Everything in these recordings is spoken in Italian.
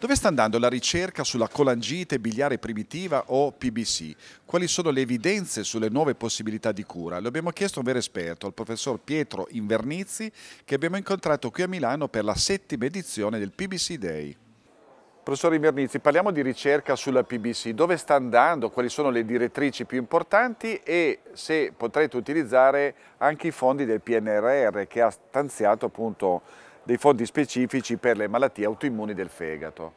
Dove sta andando la ricerca sulla colangite biliare primitiva o PBC? Quali sono le evidenze sulle nuove possibilità di cura? Lo abbiamo chiesto a un vero esperto, al professor Pietro Invernizzi, che abbiamo incontrato qui a Milano per la settima edizione del PBC Day. Professor Invernizzi, parliamo di ricerca sulla PBC. Dove sta andando? Quali sono le direttrici più importanti? E se potrete utilizzare anche i fondi del PNRR che ha stanziato appunto dei fondi specifici per le malattie autoimmuni del fegato.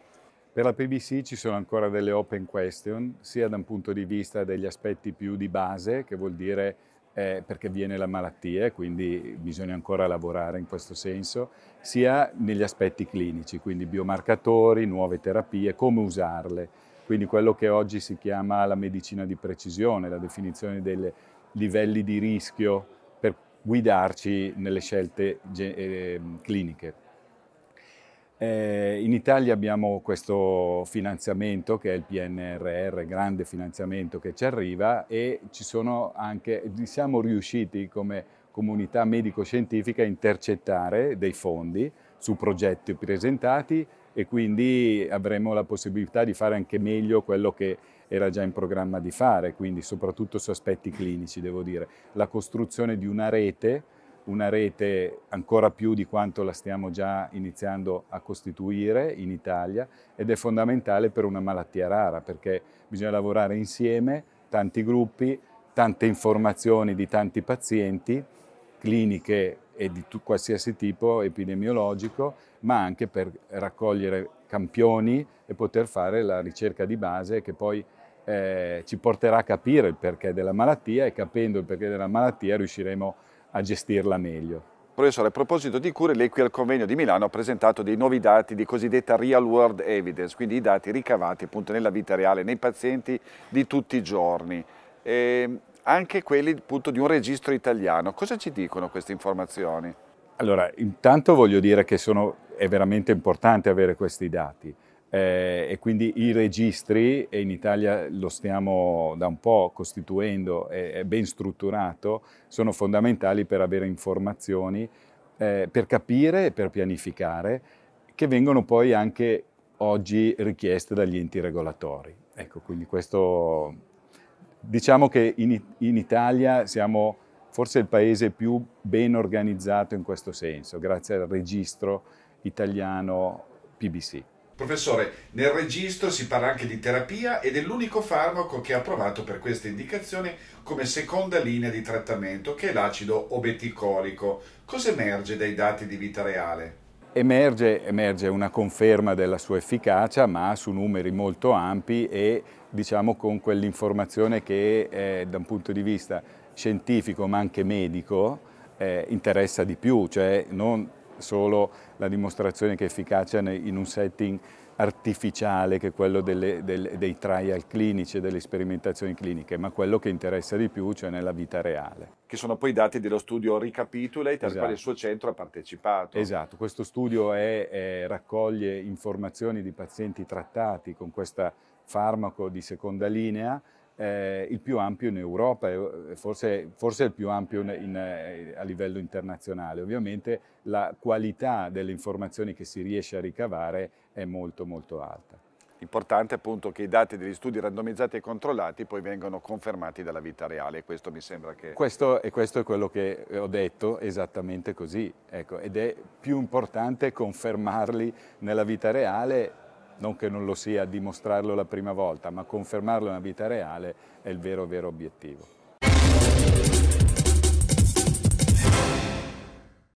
Per la PBC ci sono ancora delle open question, sia da un punto di vista degli aspetti più di base, che vuol dire eh, perché viene la malattia, quindi bisogna ancora lavorare in questo senso, sia negli aspetti clinici, quindi biomarcatori, nuove terapie, come usarle. Quindi quello che oggi si chiama la medicina di precisione, la definizione dei livelli di rischio guidarci nelle scelte eh, cliniche. Eh, in Italia abbiamo questo finanziamento che è il PNRR, grande finanziamento che ci arriva e ci sono anche, siamo riusciti come comunità medico-scientifica a intercettare dei fondi su progetti presentati e quindi avremo la possibilità di fare anche meglio quello che era già in programma di fare, quindi soprattutto su aspetti clinici, devo dire. La costruzione di una rete, una rete ancora più di quanto la stiamo già iniziando a costituire in Italia ed è fondamentale per una malattia rara perché bisogna lavorare insieme, tanti gruppi, tante informazioni di tanti pazienti, cliniche e di tu, qualsiasi tipo epidemiologico, ma anche per raccogliere campioni e poter fare la ricerca di base che poi eh, ci porterà a capire il perché della malattia e capendo il perché della malattia riusciremo a gestirla meglio. Professore, a proposito di cure, lei qui al convegno di Milano ha presentato dei nuovi dati di cosiddetta real world evidence, quindi i dati ricavati appunto nella vita reale, nei pazienti di tutti i giorni. E ehm, anche quelli appunto di un registro italiano. Cosa ci dicono queste informazioni? Allora, intanto voglio dire che sono, è veramente importante avere questi dati eh, e quindi i registri, e in Italia lo stiamo da un po' costituendo, è, è ben strutturato, sono fondamentali per avere informazioni, eh, per capire e per pianificare, che vengono poi anche oggi richieste dagli enti regolatori. Ecco, quindi questo Diciamo che in, in Italia siamo forse il paese più ben organizzato in questo senso, grazie al registro italiano PBC. Professore, nel registro si parla anche di terapia ed è l'unico farmaco che è approvato per questa indicazione come seconda linea di trattamento, che è l'acido obeticolico. Cosa emerge dai dati di vita reale? Emerge, emerge, una conferma della sua efficacia ma su numeri molto ampi e diciamo con quell'informazione che eh, da un punto di vista scientifico ma anche medico eh, interessa di più, cioè non solo la dimostrazione che è efficace in un setting artificiale che è quello delle, del, dei trial clinici e delle sperimentazioni cliniche, ma quello che interessa di più, cioè nella vita reale. Che sono poi i dati dello studio Recapitulate esatto. al quale il suo centro ha partecipato. Esatto, questo studio è, è, raccoglie informazioni di pazienti trattati con questo farmaco di seconda linea eh, il più ampio in Europa, eh, forse, forse il più ampio in, in, eh, a livello internazionale. Ovviamente la qualità delle informazioni che si riesce a ricavare è molto molto alta. Importante appunto che i dati degli studi randomizzati e controllati poi vengano confermati dalla vita reale questo mi sembra che... Questo, e questo è quello che eh, ho detto, esattamente così, ecco, ed è più importante confermarli nella vita reale non che non lo sia dimostrarlo la prima volta, ma confermarlo nella vita reale è il vero vero obiettivo.